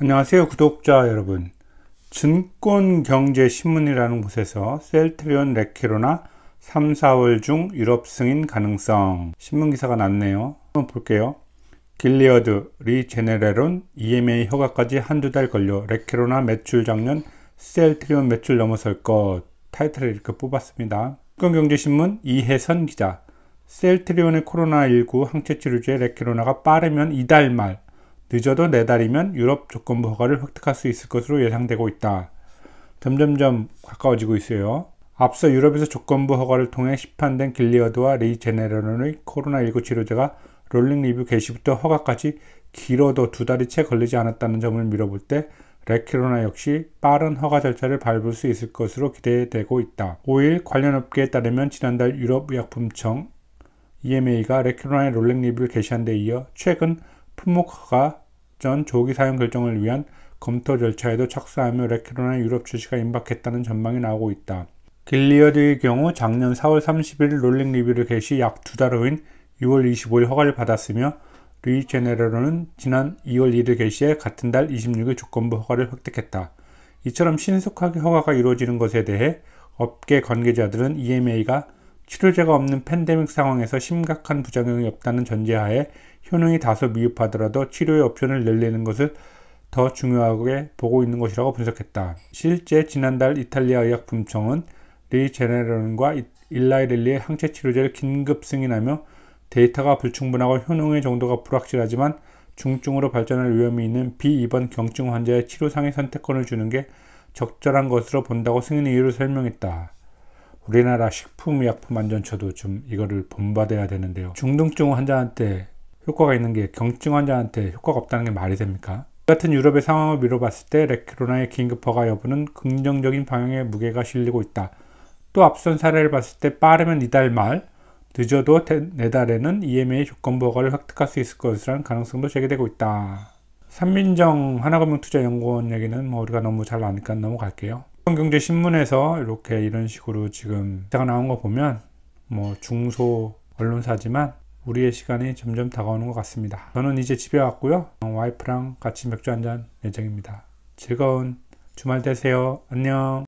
안녕하세요 구독자 여러분 증권경제신문이라는 곳에서 셀트리온 레키로나 3, 4월 중 유럽 승인 가능성 신문기사가 났네요 한번 볼게요 길리어드, 리제네레론, EMA 허가까지 한두 달 걸려 레키로나 매출 작년 셀트리온 매출 넘어설 것 타이틀을 이렇게 뽑았습니다 증권경제신문 이혜선 기자 셀트리온의 코로나19 항체치료제 레키로나가 빠르면 이달 말 늦어도 네 달이면 유럽 조건부 허가를 획득할 수 있을 것으로 예상되고 있다. 점점점 가까워지고 있어요. 앞서 유럽에서 조건부 허가를 통해 시판된 길리어드와 레이 제네런의 코로나19 치료제가 롤링 리뷰 게시부터 허가까지 길어도 두 달이 채 걸리지 않았다는 점을 미뤄볼 때 레키로나 역시 빠른 허가 절차를 밟을 수 있을 것으로 기대되고 있다. 5일 관련 업계에 따르면 지난달 유럽의약품청 EMA가 레키로나의 롤링 리뷰를 게시한 데 이어 최근 품목허가 전 조기 사용 결정을 위한 검토 절차에도 착수하며 레크로나 유럽 출시가 임박했다는 전망이 나오고 있다. 길리어드의 경우 작년 4월 30일 롤링 리뷰를 개시 약 두 달 후인 6월 25일 허가를 받았으며 루이 제네로는 지난 2월 1일 개시해 같은 달 26일 조건부 허가를 획득했다. 이처럼 신속하게 허가가 이루어지는 것에 대해 업계 관계자들은 EMA가 치료제가 없는 팬데믹 상황에서 심각한 부작용이 없다는 전제하에 효능이 다소 미흡하더라도 치료의 옵션을 늘리는 것을 더 중요하게 보고 있는 것이라고 분석했다. 실제 지난달 이탈리아 의약품청은 리제네론과 일라이릴리의 항체 치료제를 긴급 승인하며 데이터가 불충분하고 효능의 정도가 불확실하지만 중증으로 발전할 위험이 있는 비입원 경증 환자의 치료상의 선택권을 주는 게 적절한 것으로 본다고 승인 이유를 설명했다. 우리나라 식품의약품안전처도 좀 이거를 본받아야 되는데요. 중등증 환자한테 효과가 있는 게 경증 환자한테 효과가 없다는 게 말이 됩니까? 같은 유럽의 상황을 미뤄봤을 때 레키로나의 긴급 허가 여부는 긍정적인 방향의 무게가 실리고 있다. 또 앞선 사례를 봤을 때 빠르면 이달 말, 늦어도 내달에는 EMA 조건부 허가를 획득할 수 있을 것이라는 가능성도 제기되고 있다. 산민정 하나금융투자연구원 얘기는 뭐 우리가 너무 잘 아니까 넘어갈게요. 경제 신문에서 이렇게 이런 식으로 지금 기사가 나온 거 보면 뭐 중소 언론사지만 우리의 시간이 점점 다가오는 것 같습니다. 저는 이제 집에 왔고요. 어, 와이프랑 같이 맥주 한잔 예정입니다. 즐거운 주말 되세요. 안녕.